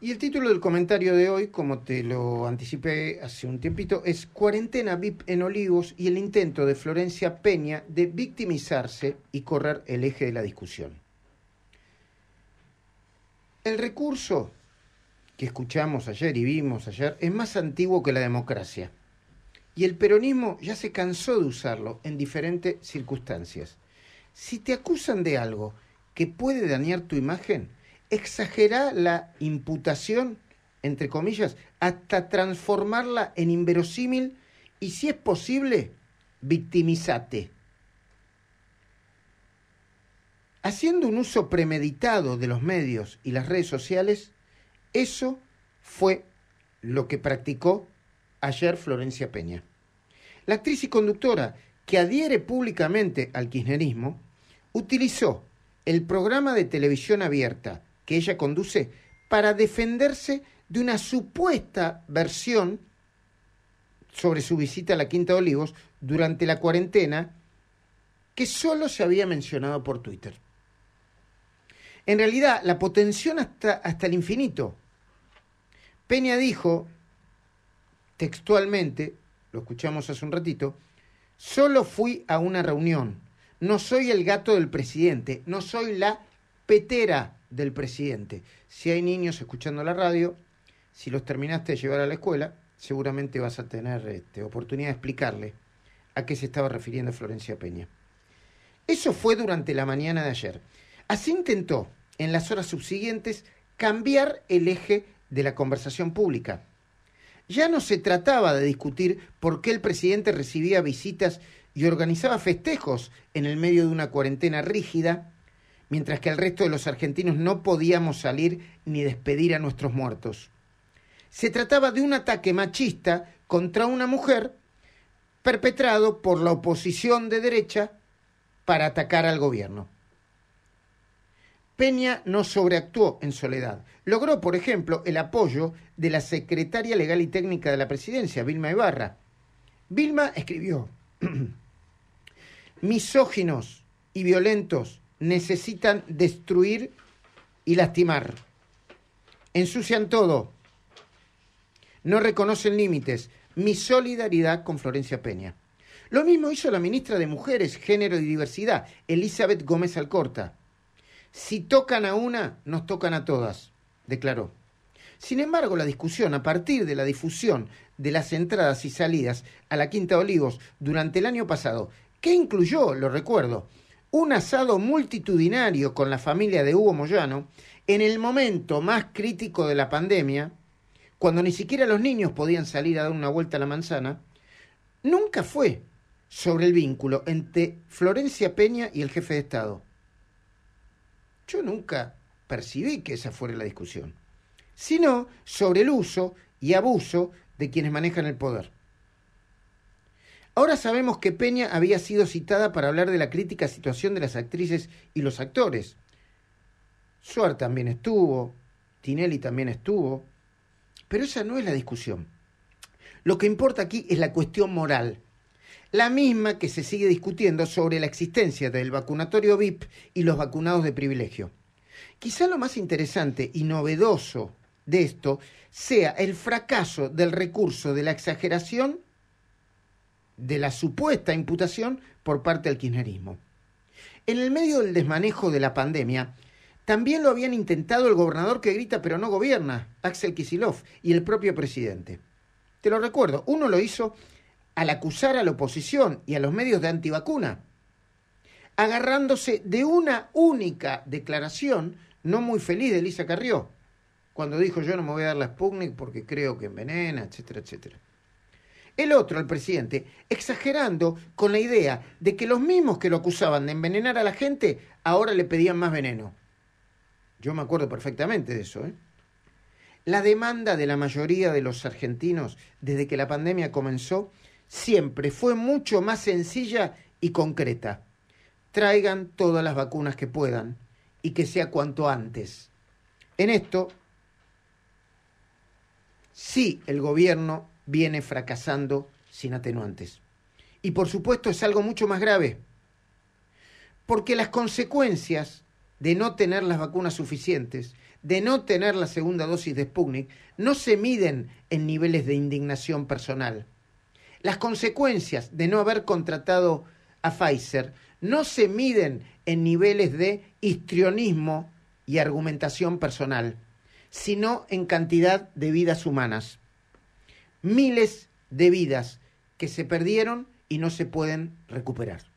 Y el título del comentario de hoy, como te lo anticipé hace un tiempito, es Cuarentena VIP en Olivos y el intento de Florencia Peña de victimizarse y correr el eje de la discusión. El recurso que escuchamos ayer y vimos ayer es más antiguo que la democracia. Y el peronismo ya se cansó de usarlo en diferentes circunstancias. Si te acusan de algo que puede dañar tu imagen, exagera la imputación, entre comillas, hasta transformarla en inverosímil y si es posible, victimizate. Haciendo un uso premeditado de los medios y las redes sociales, eso fue lo que practicó ayer Florencia Peña. La actriz y conductora que adhiere públicamente al kirchnerismo utilizó el programa de televisión abierta que ella conduce para defenderse de una supuesta versión sobre su visita a la Quinta de Olivos durante la cuarentena que solo se había mencionado por Twitter. En realidad, la potenció hasta, hasta el infinito. Peña dijo, textualmente, lo escuchamos hace un ratito, solo fui a una reunión, no soy el gato del presidente, no soy la petera del presidente. Si hay niños escuchando la radio, si los terminaste de llevar a la escuela, seguramente vas a tener este, oportunidad de explicarle a qué se estaba refiriendo Florencia Peña. Eso fue durante la mañana de ayer. Así intentó, en las horas subsiguientes, cambiar el eje de la conversación pública. Ya no se trataba de discutir por qué el presidente recibía visitas y organizaba festejos en el medio de una cuarentena rígida, mientras que el resto de los argentinos no podíamos salir ni despedir a nuestros muertos. Se trataba de un ataque machista contra una mujer perpetrado por la oposición de derecha para atacar al gobierno. Peña no sobreactuó en soledad. Logró, por ejemplo, el apoyo de la secretaria legal y técnica de la presidencia, Vilma Ibarra. Vilma escribió, misóginos y violentos necesitan destruir y lastimar. Ensucian todo. No reconocen límites. Mi solidaridad con Florencia Peña. Lo mismo hizo la ministra de Mujeres, Género y Diversidad, Elizabeth Gómez Alcorta. Si tocan a una, nos tocan a todas, declaró. Sin embargo, la discusión a partir de la difusión de las entradas y salidas a la Quinta de Olivos durante el año pasado, que incluyó, lo recuerdo, un asado multitudinario con la familia de Hugo Moyano en el momento más crítico de la pandemia, cuando ni siquiera los niños podían salir a dar una vuelta a la manzana, nunca fue sobre el vínculo entre Florencia Peña y el jefe de Estado. Yo nunca percibí que esa fuera la discusión, sino sobre el uso y abuso de quienes manejan el poder. Ahora sabemos que Peña había sido citada para hablar de la crítica situación de las actrices y los actores. Suar también estuvo, Tinelli también estuvo, pero esa no es la discusión. Lo que importa aquí es la cuestión moral, la misma que se sigue discutiendo sobre la existencia del vacunatorio VIP y los vacunados de privilegio. Quizá lo más interesante y novedoso de esto sea el fracaso del recurso de la exageración de la supuesta imputación por parte del kirchnerismo. En el medio del desmanejo de la pandemia, también lo habían intentado el gobernador que grita pero no gobierna, Axel Kisilov, y el propio presidente. Te lo recuerdo, uno lo hizo al acusar a la oposición y a los medios de antivacuna, agarrándose de una única declaración no muy feliz de Elisa Carrió, cuando dijo yo no me voy a dar la Sputnik porque creo que envenena, etcétera, etcétera. El otro, el presidente, exagerando con la idea de que los mismos que lo acusaban de envenenar a la gente, ahora le pedían más veneno. Yo me acuerdo perfectamente de eso. ¿eh? La demanda de la mayoría de los argentinos desde que la pandemia comenzó siempre fue mucho más sencilla y concreta. Traigan todas las vacunas que puedan y que sea cuanto antes. En esto, sí el gobierno viene fracasando sin atenuantes. Y por supuesto es algo mucho más grave, porque las consecuencias de no tener las vacunas suficientes, de no tener la segunda dosis de Sputnik, no se miden en niveles de indignación personal. Las consecuencias de no haber contratado a Pfizer no se miden en niveles de histrionismo y argumentación personal, sino en cantidad de vidas humanas miles de vidas que se perdieron y no se pueden recuperar.